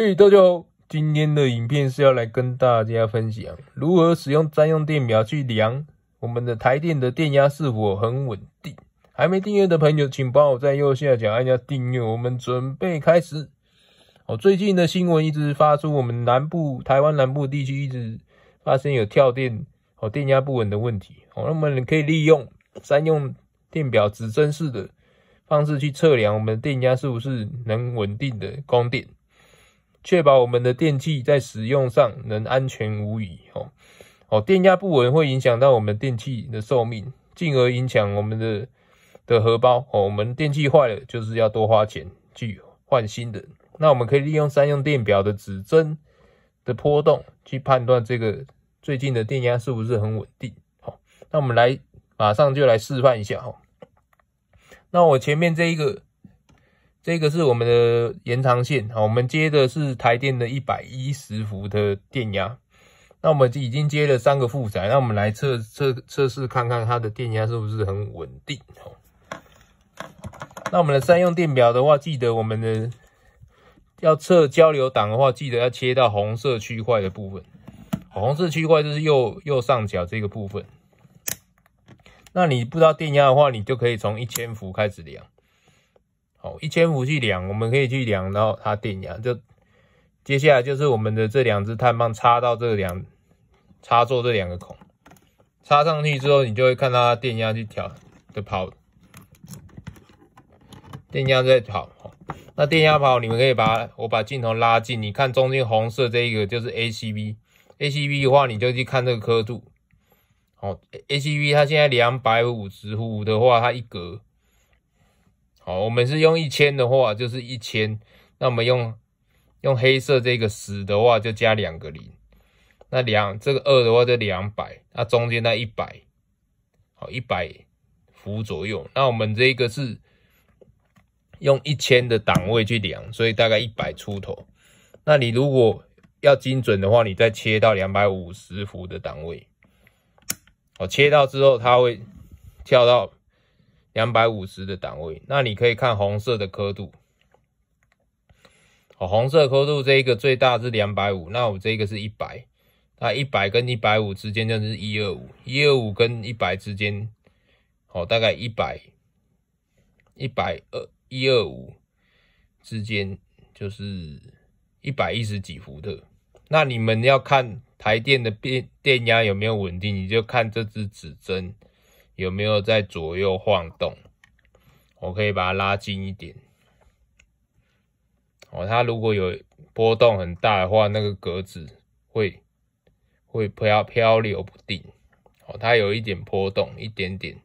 嘿，大家好！今天的影片是要来跟大家分享如何使用专用电表去量我们的台电的电压是否很稳定。还没订阅的朋友，请帮我，在右下角按一下订阅。我们准备开始。哦，最近的新闻一直发出，我们南部台湾南部地区一直发生有跳电哦，电压不稳的问题。哦，那么你可以利用专用电表指针式的方式去测量，我们的电压是不是能稳定的供电。确保我们的电器在使用上能安全无虞哦哦，电压不稳会影响到我们电器的寿命，进而影响我们的的荷包哦。我们电器坏了就是要多花钱去换新的。那我们可以利用三用电表的指针的波动去判断这个最近的电压是不是很稳定。好，那我们来马上就来示范一下哈。那我前面这一个。这个是我们的延长线我们接的是台电的一百一十伏的电压。那我们已经接了三个负载，那我们来测测测试看看它的电压是不是很稳定哦。那我们的三用电表的话，记得我们的要测交流档的话，记得要切到红色区块的部分。红色区块就是右右上角这个部分。那你不知道电压的话，你就可以从一千伏开始量。一千伏去量，我们可以去量，然后它电压就。接下来就是我们的这两只碳棒插到这两插座这两个孔，插上去之后，你就会看它电压去调的跑，电压在跑。那电压跑，你们可以把我把镜头拉近，你看中间红色这一个就是 ACV，ACV 的话你就去看这个刻度。好，ACV 它现在两百五十伏的话，它一格。哦，我们是用一千的话，就是一千。那我们用用黑色这个十的话，就加两个零。那两这个二的话，就两百。那中间那一百，好，一百伏左右。那我们这个是用一千的档位去量，所以大概一百出头。那你如果要精准的话，你再切到两百五十伏的档位。好，切到之后，它会跳到。两百五十的档位，那你可以看红色的刻度，哦，红色刻度这一个最大是两百五，那我这个是一百，那一百跟一百五之间就是一二五，一二五跟一百之间，哦，大概一百一百二一二五之间就是一百一十几伏特。那你们要看台电的电电压有没有稳定，你就看这支指针。有没有在左右晃动？我可以把它拉近一点。哦，它如果有波动很大的话，那个格子会会漂漂流不定。哦，它有一点波动，一点点。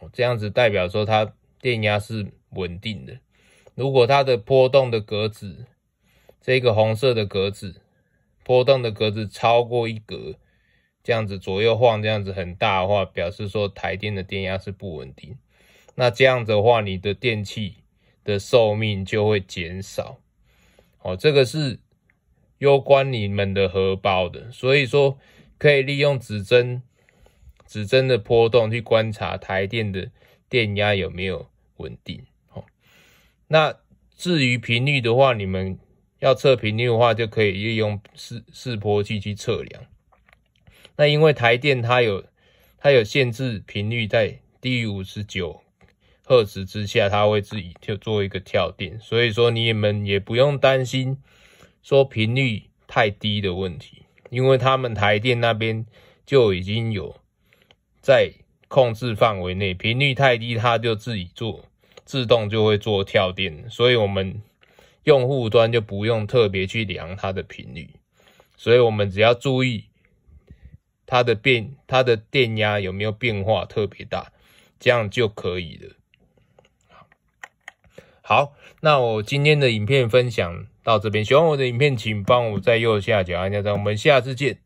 哦，这样子代表说它电压是稳定的。如果它的波动的格子，这个红色的格子波动的格子超过一格。这样子左右晃，这样子很大的话，表示说台电的电压是不稳定。那这样子的话，你的电器的寿命就会减少。哦，这个是攸关你们的荷包的，所以说可以利用指针指针的波动去观察台电的电压有没有稳定。哦，那至于频率的话，你们要测频率的话，就可以利用示示波器去测量。那因为台电它有，它有限制频率在低于五十九赫兹之下，它会自己就做一个跳电，所以说你们也不用担心说频率太低的问题，因为他们台电那边就已经有在控制范围内，频率太低它就自己做自动就会做跳电，所以我们用户端就不用特别去量它的频率，所以我们只要注意。它的变，它的电压有没有变化特别大，这样就可以了。好，那我今天的影片分享到这边，喜欢我的影片，请帮我在右下角按下赞，我们下次见。